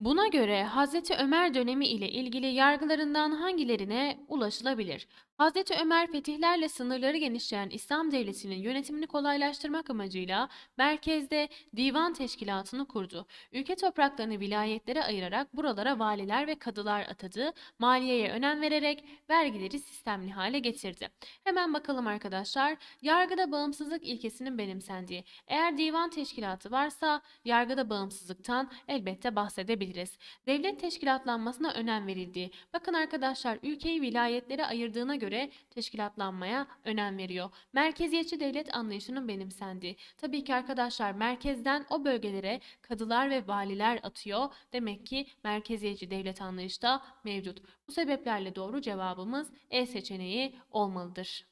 Buna göre Hz. Ömer dönemi ile ilgili yargılarından hangilerine ulaşılabilir? Hazreti Ömer fetihlerle sınırları genişleyen İslam devletinin yönetimini kolaylaştırmak amacıyla merkezde divan teşkilatını kurdu. Ülke topraklarını vilayetlere ayırarak buralara valiler ve kadılar atadı, maliyeye önem vererek vergileri sistemli hale getirdi. Hemen bakalım arkadaşlar, yargıda bağımsızlık ilkesinin benimsendiği. Eğer divan teşkilatı varsa yargıda bağımsızlıktan elbette bahsedebiliriz. Devlet teşkilatlanmasına önem verildiği. Bakın arkadaşlar, ülkeyi vilayetlere ayırdığına göre göre teşkilatlanmaya önem veriyor. Merkeziyetçi devlet anlayışının benimsendiği. Tabii ki arkadaşlar merkezden o bölgelere kadılar ve valiler atıyor. Demek ki merkeziyetçi devlet anlayışı da mevcut. Bu sebeplerle doğru cevabımız E seçeneği olmalıdır.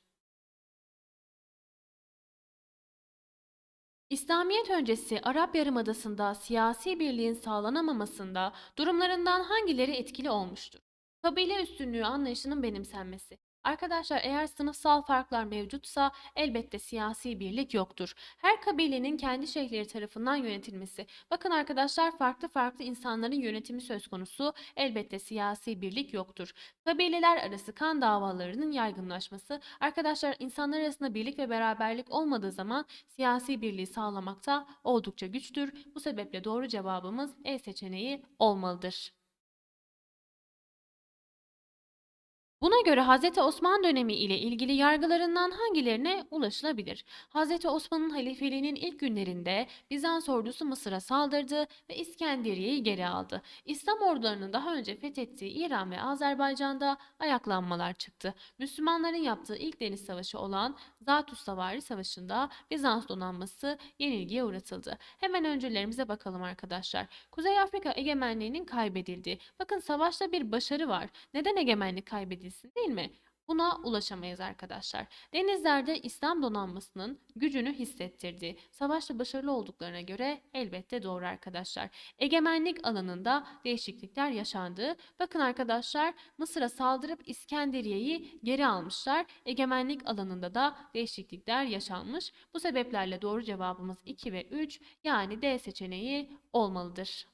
İslamiyet öncesi Arap Yarımadası'nda siyasi birliğin sağlanamamasında durumlarından hangileri etkili olmuştur? Kabile üstünlüğü anlayışının benimsenmesi. Arkadaşlar eğer sınıfsal farklar mevcutsa elbette siyasi birlik yoktur. Her kabilenin kendi şeyhleri tarafından yönetilmesi. Bakın arkadaşlar farklı farklı insanların yönetimi söz konusu elbette siyasi birlik yoktur. Kabileler arası kan davalarının yaygınlaşması. Arkadaşlar insanlar arasında birlik ve beraberlik olmadığı zaman siyasi birliği sağlamakta oldukça güçtür. Bu sebeple doğru cevabımız E seçeneği olmalıdır. Buna göre Hz. Osman dönemi ile ilgili yargılarından hangilerine ulaşılabilir? Hz. Osman'ın halifeliğinin ilk günlerinde Bizans ordusu Mısır'a saldırdı ve İskenderiye'yi geri aldı. İslam ordularının daha önce fethettiği İran ve Azerbaycan'da ayaklanmalar çıktı. Müslümanların yaptığı ilk deniz savaşı olan Zatüs Savari Savaşı'nda Bizans donanması yenilgiye uğratıldı. Hemen öncelerimize bakalım arkadaşlar. Kuzey Afrika egemenliğinin kaybedildi. Bakın savaşta bir başarı var. Neden egemenlik kaybedildi? bilgilisin değil mi? Buna ulaşamayız arkadaşlar. Denizlerde İslam donanmasının gücünü hissettirdi. savaşta başarılı olduklarına göre elbette doğru arkadaşlar. Egemenlik alanında değişiklikler yaşandı. Bakın arkadaşlar Mısır'a saldırıp İskenderiye'yi geri almışlar. Egemenlik alanında da değişiklikler yaşanmış. Bu sebeplerle doğru cevabımız 2 ve 3 yani D seçeneği olmalıdır.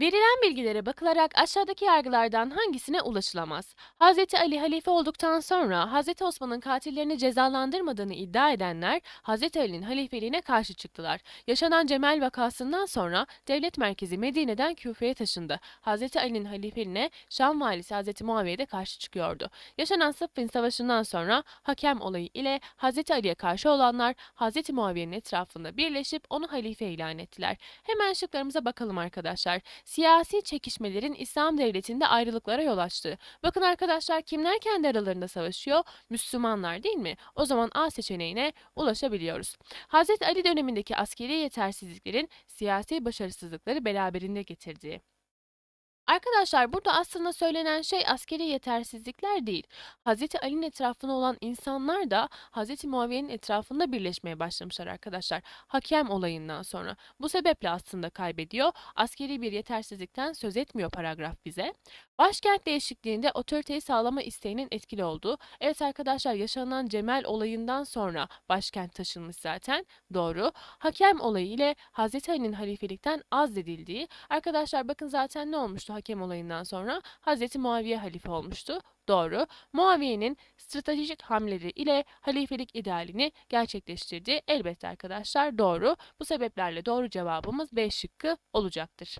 Verilen bilgilere bakılarak aşağıdaki yargılardan hangisine ulaşılamaz? Hz. Ali halife olduktan sonra Hz. Osman'ın katillerini cezalandırmadığını iddia edenler Hz. Ali'nin halifeliğine karşı çıktılar. Yaşanan Cemel vakasından sonra devlet merkezi Medine'den Küfe'ye taşındı. Hz. Ali'nin halifeliğine Şam valisi Hz. Muaviye de karşı çıkıyordu. Yaşanan Sıffin Savaşı'ndan sonra hakem olayı ile Hz. Ali'ye karşı olanlar Hz. Muaviye'nin etrafında birleşip onu halife ilan ettiler. Hemen şıklarımıza bakalım arkadaşlar siyasi çekişmelerin İslam devletinde ayrılıklara yol açtı. Bakın arkadaşlar kimler kendi aralarında savaşıyor? Müslümanlar değil mi? O zaman A seçeneğine ulaşabiliyoruz. Hz. Ali dönemindeki askeri yetersizliklerin siyasi başarısızlıkları beraberinde getirdiği. Arkadaşlar burada aslında söylenen şey askeri yetersizlikler değil. Hz. Ali'nin etrafında olan insanlar da Hz. Muaviye'nin etrafında birleşmeye başlamışlar arkadaşlar. Hakem olayından sonra. Bu sebeple aslında kaybediyor. Askeri bir yetersizlikten söz etmiyor paragraf bize. Başkent değişikliğinde otoriteyi sağlama isteğinin etkili olduğu. Evet arkadaşlar yaşanan Cemel olayından sonra başkent taşınmış zaten. Doğru. Hakem olayı ile Hz. Ali'nin halifelikten azledildiği. Arkadaşlar bakın zaten ne olmuştu? hakem olayından sonra Hazreti Muaviye halife olmuştu. Doğru. Muaviye'nin stratejik hamleleri ile halifelik idealini gerçekleştirdi. Elbette arkadaşlar doğru. Bu sebeplerle doğru cevabımız B şıkkı olacaktır.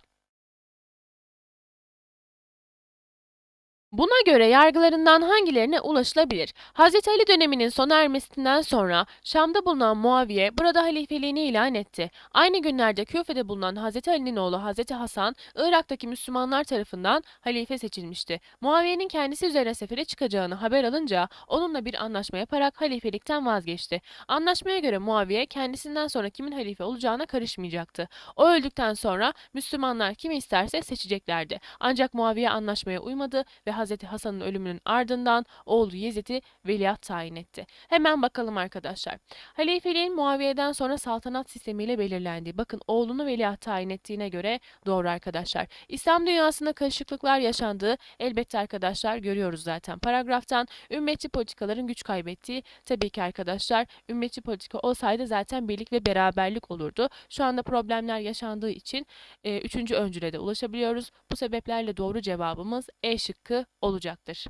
Buna göre yargılarından hangilerine ulaşılabilir? Hz. Ali döneminin sona ermesinden sonra Şam'da bulunan Muaviye burada halifeliğini ilan etti. Aynı günlerde Küfe'de bulunan Hz. Ali'nin oğlu Hz. Hasan, Irak'taki Müslümanlar tarafından halife seçilmişti. Muaviye'nin kendisi üzerine sefere çıkacağını haber alınca onunla bir anlaşma yaparak halifelikten vazgeçti. Anlaşmaya göre Muaviye kendisinden sonra kimin halife olacağına karışmayacaktı. O öldükten sonra Müslümanlar kimi isterse seçeceklerdi. Ancak Muaviye anlaşmaya uymadı ve Hazreti Hasan'ın ölümünün ardından oğlu Yezid'i veliaht tayin etti. Hemen bakalım arkadaşlar. Halifeliğin Muaviye'den sonra saltanat sistemiyle belirlendi. Bakın oğlunu veliaht tayin ettiğine göre doğru arkadaşlar. İslam dünyasında karışıklıklar yaşandığı elbette arkadaşlar görüyoruz zaten. Paragraftan ümmetçi politikaların güç kaybettiği tabii ki arkadaşlar ümmetçi politika olsaydı zaten birlik ve beraberlik olurdu. Şu anda problemler yaşandığı için e, üçüncü öncüle de ulaşabiliyoruz. Bu sebeplerle doğru cevabımız E şıkkı olacaktır.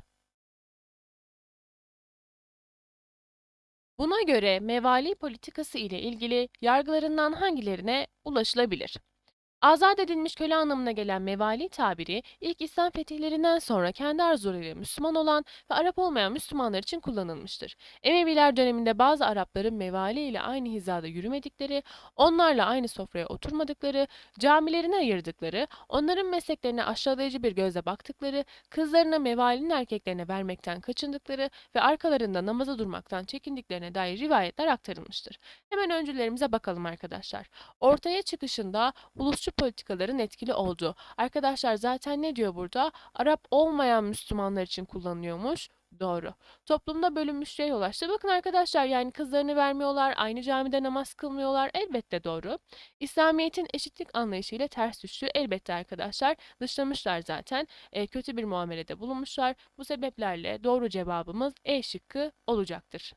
Buna göre mevali politikası ile ilgili yargılarından hangilerine ulaşılabilir? Azat edilmiş köle anlamına gelen mevali tabiri ilk İslam fetihlerinden sonra kendi arzularıyla Müslüman olan ve Arap olmayan Müslümanlar için kullanılmıştır. Emeviler döneminde bazı Arapların mevali ile aynı hizada yürümedikleri, onlarla aynı sofraya oturmadıkları, camilerini ayırdıkları, onların mesleklerine aşağılayıcı bir gözle baktıkları, kızlarına mevalinin erkeklerine vermekten kaçındıkları ve arkalarında namaza durmaktan çekindiklerine dair rivayetler aktarılmıştır. Hemen öncülerimize bakalım arkadaşlar. Ortaya çıkışında ulusçu şu politikaların etkili olduğu. Arkadaşlar zaten ne diyor burada? Arap olmayan Müslümanlar için kullanıyormuş. Doğru. Toplumda bölünmüşlüğe yol açtı. Bakın arkadaşlar yani kızlarını vermiyorlar, aynı camide namaz kılmıyorlar. Elbette doğru. İslamiyet'in eşitlik anlayışıyla ters düştü. Elbette arkadaşlar dışlamışlar zaten. E, kötü bir muamelede bulunmuşlar. Bu sebeplerle doğru cevabımız E şıkkı olacaktır.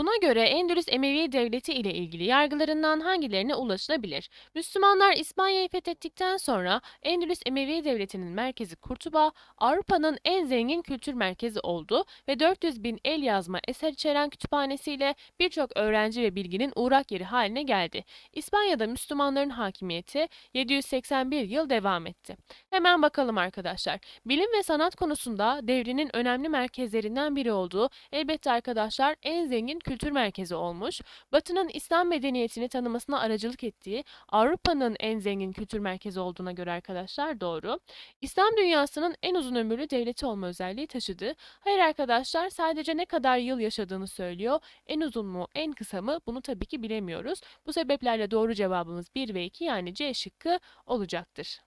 Buna göre Endülüs Emevi Devleti ile ilgili yargılarından hangilerine ulaşılabilir? Müslümanlar İspanya'yı fethettikten sonra Endülüs Emevi Devleti'nin merkezi Kurtuba, Avrupa'nın en zengin kültür merkezi oldu ve 400 bin el yazma eser içeren kütüphanesiyle birçok öğrenci ve bilginin uğrak yeri haline geldi. İspanya'da Müslümanların hakimiyeti 781 yıl devam etti. Hemen bakalım arkadaşlar. Bilim ve sanat konusunda devrinin önemli merkezlerinden biri olduğu elbette arkadaşlar en zengin kültür merkezi olmuş, Batı'nın İslam medeniyetini tanımasına aracılık ettiği Avrupa'nın en zengin kültür merkezi olduğuna göre arkadaşlar doğru. İslam dünyasının en uzun ömürlü devleti olma özelliği taşıdı. Hayır arkadaşlar sadece ne kadar yıl yaşadığını söylüyor. En uzun mu, en kısa mı bunu tabii ki bilemiyoruz. Bu sebeplerle doğru cevabımız 1 ve 2 yani C şıkkı olacaktır.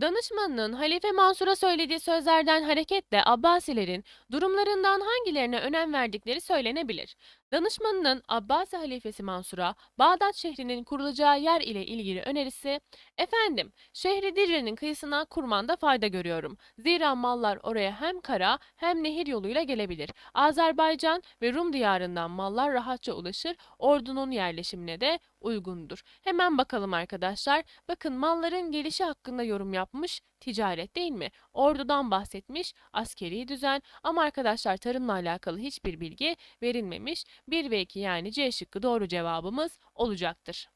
Danışmanının Halife Mansur'a söylediği sözlerden hareketle Abbasilerin durumlarından hangilerine önem verdikleri söylenebilir. Danışmanının Abbasi halifesi Mansur'a Bağdat şehrinin kurulacağı yer ile ilgili önerisi, Efendim, şehri Dicle'nin kıyısına kurmanda fayda görüyorum. Zira mallar oraya hem kara hem nehir yoluyla gelebilir. Azerbaycan ve Rum diyarından mallar rahatça ulaşır, ordunun yerleşimine de uygundur. Hemen bakalım arkadaşlar. Bakın malların gelişi hakkında yorum yapmış ticaret değil mi? Ordudan bahsetmiş, askeri düzen ama arkadaşlar tarımla alakalı hiçbir bilgi verilmemiş. 1 ve 2 yani C şıkkı doğru cevabımız olacaktır.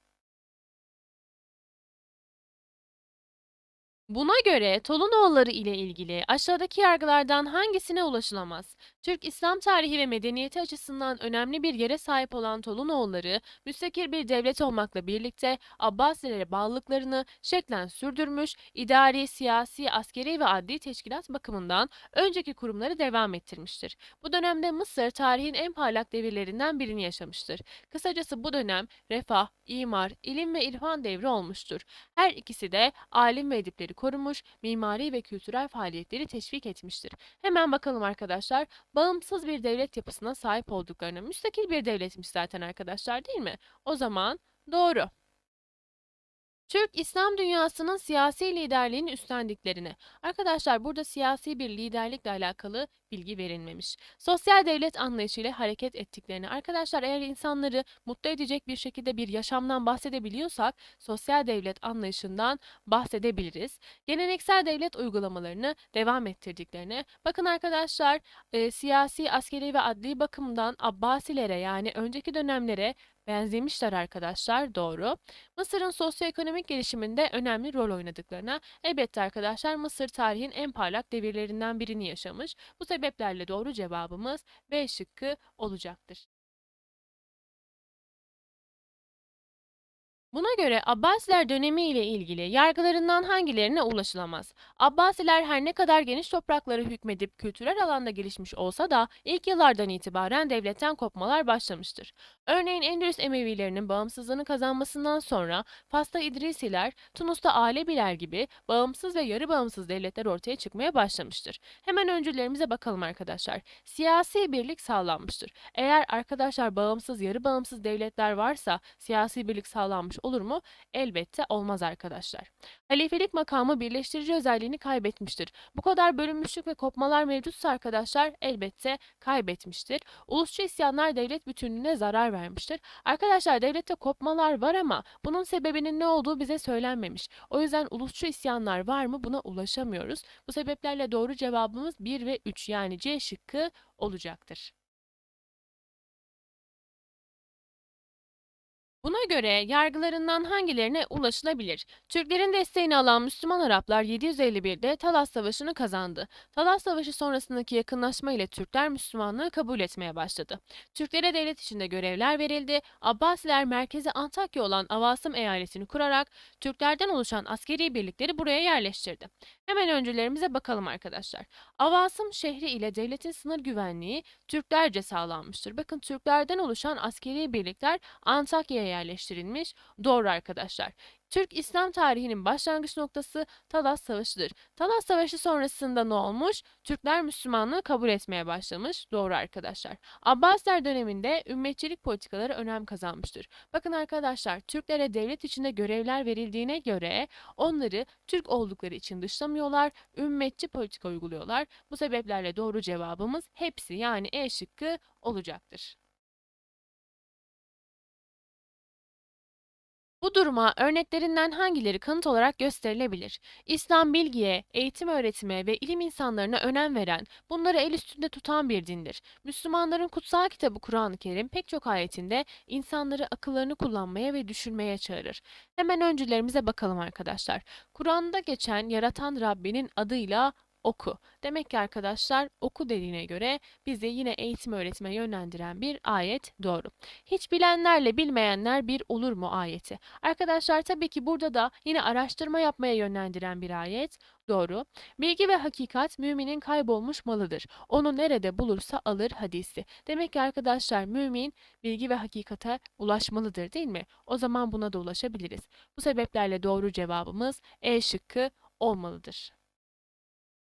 Buna göre Tolunoğulları ile ilgili aşağıdaki yargılardan hangisine ulaşılamaz? Türk İslam tarihi ve medeniyeti açısından önemli bir yere sahip olan Tolunoğulları, müstakil bir devlet olmakla birlikte Abbasilere bağlılıklarını şeklen sürdürmüş, idari, siyasi, askeri ve adli teşkilat bakımından önceki kurumları devam ettirmiştir. Bu dönemde Mısır tarihin en parlak devirlerinden birini yaşamıştır. Kısacası bu dönem refah, imar, ilim ve irfan devri olmuştur. Her ikisi de alim ve edipleri korumuş, mimari ve kültürel faaliyetleri teşvik etmiştir. Hemen bakalım arkadaşlar. Bağımsız bir devlet yapısına sahip olduklarını, müstakil bir devletmiş zaten arkadaşlar değil mi? O zaman doğru. Türk İslam dünyasının siyasi liderliğini üstlendiklerini. Arkadaşlar burada siyasi bir liderlikle alakalı bilgi verilmemiş. Sosyal devlet anlayışıyla hareket ettiklerini. Arkadaşlar eğer insanları mutlu edecek bir şekilde bir yaşamdan bahsedebiliyorsak sosyal devlet anlayışından bahsedebiliriz. Geleneksel devlet uygulamalarını devam ettirdiklerini. Bakın arkadaşlar e, siyasi, askeri ve adli bakımdan Abbasilere yani önceki dönemlere benzemişler arkadaşlar doğru. Mısır'ın sosyoekonomik gelişiminde önemli rol oynadıklarına elbette arkadaşlar Mısır tarihin en parlak devirlerinden birini yaşamış. Bu sebeplerle doğru cevabımız B şıkkı olacaktır. Buna göre Abbasiler dönemi ile ilgili yargılarından hangilerine ulaşılamaz? Abbasiler her ne kadar geniş toprakları hükmedip kültürel alanda gelişmiş olsa da ilk yıllardan itibaren devletten kopmalar başlamıştır. Örneğin Endülüs Emevilerinin bağımsızlığını kazanmasından sonra Fas'ta İdrisiler, Tunus'ta Alebiler gibi bağımsız ve yarı bağımsız devletler ortaya çıkmaya başlamıştır. Hemen öncülerimize bakalım arkadaşlar. Siyasi birlik sağlanmıştır. Eğer arkadaşlar bağımsız, yarı bağımsız devletler varsa siyasi birlik sağlanmış olur mu? Elbette olmaz arkadaşlar. Halifelik makamı birleştirici özelliğini kaybetmiştir. Bu kadar bölünmüşlük ve kopmalar mevcutsa arkadaşlar elbette kaybetmiştir. Ulusçu isyanlar devlet bütünlüğüne zarar vermiştir. Arkadaşlar devlette kopmalar var ama bunun sebebinin ne olduğu bize söylenmemiş. O yüzden ulusçu isyanlar var mı buna ulaşamıyoruz. Bu sebeplerle doğru cevabımız 1 ve 3 yani C şıkkı olacaktır. Buna göre yargılarından hangilerine ulaşılabilir? Türklerin desteğini alan Müslüman Araplar 751'de Talas Savaşı'nı kazandı. Talas Savaşı sonrasındaki yakınlaşma ile Türkler Müslümanlığı kabul etmeye başladı. Türklere devlet içinde görevler verildi. Abbasiler merkezi Antakya olan Avasım eyaletini kurarak Türklerden oluşan askeri birlikleri buraya yerleştirdi. Hemen öncelerimize bakalım arkadaşlar. Avasım şehri ile devletin sınır güvenliği Türklerce sağlanmıştır. Bakın Türklerden oluşan askeri birlikler Antakya'ya yerleştirilmiş. Doğru arkadaşlar. Türk İslam tarihinin başlangıç noktası Talas Savaşı'dır. Talas Savaşı sonrasında ne olmuş? Türkler Müslümanlığı kabul etmeye başlamış. Doğru arkadaşlar. Abbasler döneminde ümmetçilik politikaları önem kazanmıştır. Bakın arkadaşlar Türklere devlet içinde görevler verildiğine göre onları Türk oldukları için dışlamıyorlar, ümmetçi politika uyguluyorlar. Bu sebeplerle doğru cevabımız hepsi yani E şıkkı olacaktır. Bu duruma örneklerinden hangileri kanıt olarak gösterilebilir? İslam bilgiye, eğitim öğretime ve ilim insanlarına önem veren, bunları el üstünde tutan bir dindir. Müslümanların kutsal kitabı Kur'an-ı Kerim pek çok ayetinde insanları akıllarını kullanmaya ve düşünmeye çağırır. Hemen öncülerimize bakalım arkadaşlar. Kur'an'da geçen yaratan Rabbinin adıyla oku. Demek ki arkadaşlar oku dediğine göre bizi yine eğitim öğretime yönlendiren bir ayet doğru. Hiç bilenlerle bilmeyenler bir olur mu ayeti? Arkadaşlar tabii ki burada da yine araştırma yapmaya yönlendiren bir ayet doğru. Bilgi ve hakikat müminin kaybolmuş malıdır. Onu nerede bulursa alır hadisi. Demek ki arkadaşlar mümin bilgi ve hakikate ulaşmalıdır değil mi? O zaman buna da ulaşabiliriz. Bu sebeplerle doğru cevabımız E şıkkı olmalıdır.